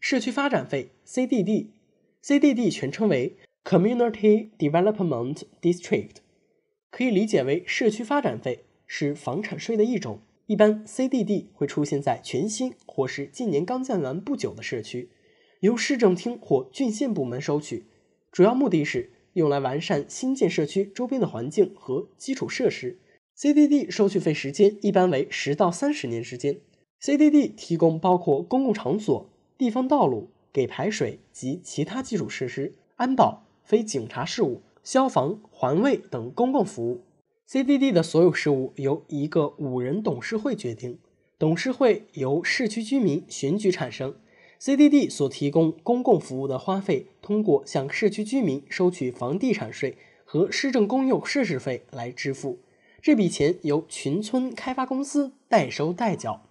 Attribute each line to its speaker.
Speaker 1: 社区发展费 （CDD），CDD 全称为 Community Development District，可以理解为社区发展费，是房产税的一种。一般 CDD 会出现在全新或是近年刚建完不久的社区，由市政厅或郡县部门收取，主要目的是用来完善新建社区周边的环境和基础设施。CDD 收取费时间一般为十到三十年时间。CDD 提供包括公共场所。地方道路、给排水及其他基础设施、安保、非警察事务、消防、环卫等公共服务。CDD 的所有事务由一个五人董事会决定，董事会由市区居民选举产生。CDD 所提供公共服务的花费通过向市区居民收取房地产税和市政公用设施费来支付，这笔钱由群村
Speaker 2: 开发公司
Speaker 3: 代收代缴。